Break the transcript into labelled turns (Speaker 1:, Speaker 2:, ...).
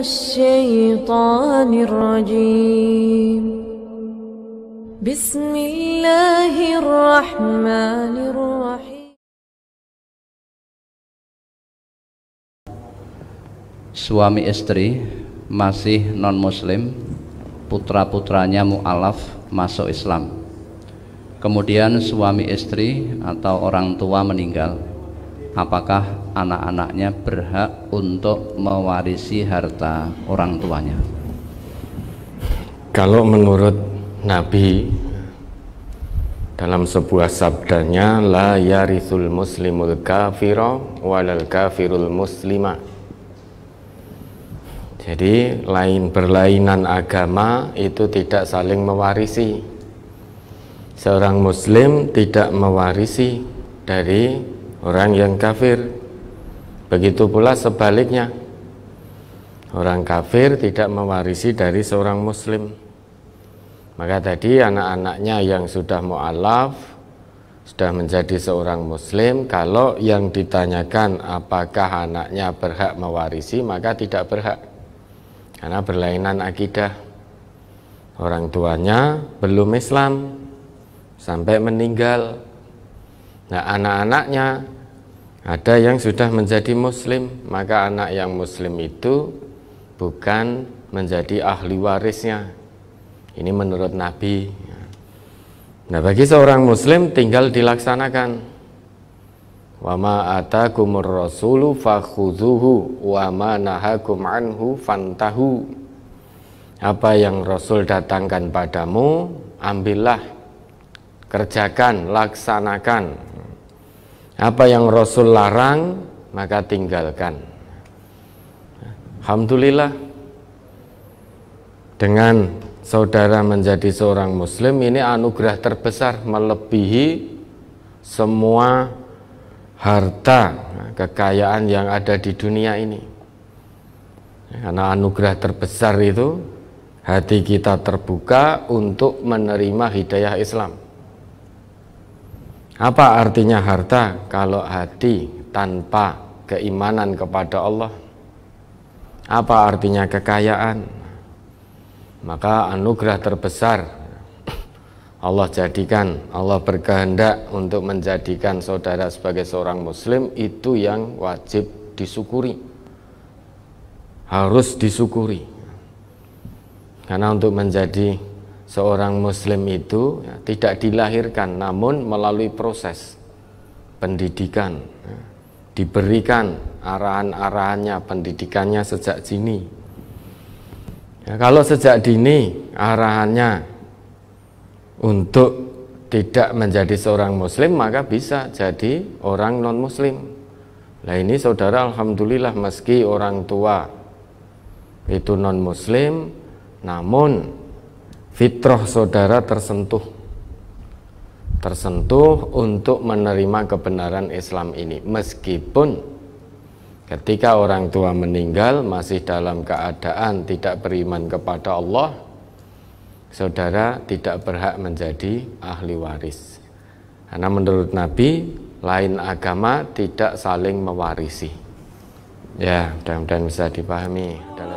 Speaker 1: الشيطان الرجيم بسم الله الرحمن الرحيم Suami istri masih non muslim putra-putranya mu'alaf masuk Islam kemudian suami istri atau orang tua meninggal apakah anak-anaknya berhak untuk mewarisi harta orang tuanya kalau menurut Nabi dalam sebuah sabdanya la yarithul muslimul kafiro walal kafirul muslima jadi lain berlainan agama itu tidak saling mewarisi seorang muslim tidak mewarisi dari orang yang kafir. Begitu pula sebaliknya, orang kafir tidak mewarisi dari seorang muslim. Maka tadi anak-anaknya yang sudah mu'alaf, sudah menjadi seorang muslim, kalau yang ditanyakan apakah anaknya berhak mewarisi, maka tidak berhak. Karena berlainan akidah orang tuanya belum Islam sampai meninggal Nah, anak-anaknya ada yang sudah menjadi muslim, maka anak yang muslim itu bukan menjadi ahli warisnya. Ini menurut Nabi. Nah, bagi seorang muslim tinggal dilaksanakan. Wa ma atakumur rasulu fakhudhuhu wa ma nahakum anhu fantahu. Apa yang Rasul datangkan padamu, ambillah, kerjakan, laksanakan. Apa yang Rasul larang maka tinggalkan. Alhamdulillah dengan saudara menjadi seorang muslim ini anugerah terbesar melebihi semua harta kekayaan yang ada di dunia ini. Karena anugerah terbesar itu hati kita terbuka untuk menerima hidayah Islam. Apa artinya harta kalau hati tanpa keimanan kepada Allah? Apa artinya kekayaan? Maka anugerah terbesar Allah jadikan, Allah berkehendak untuk menjadikan saudara sebagai seorang muslim itu yang wajib disyukuri. Harus disyukuri. Karena untuk menjadi seorang muslim itu ya, tidak dilahirkan namun melalui proses pendidikan ya, diberikan arahan-arahannya pendidikannya sejak dini ya, kalau sejak dini arahannya untuk tidak menjadi seorang muslim maka bisa jadi orang non muslim Nah ini saudara Alhamdulillah meski orang tua itu non muslim namun fitrah saudara tersentuh tersentuh untuk menerima kebenaran Islam ini meskipun ketika orang tua meninggal masih dalam keadaan tidak beriman kepada Allah saudara tidak berhak menjadi ahli waris karena menurut Nabi lain agama tidak saling mewarisi ya mudah-mudahan bisa dipahami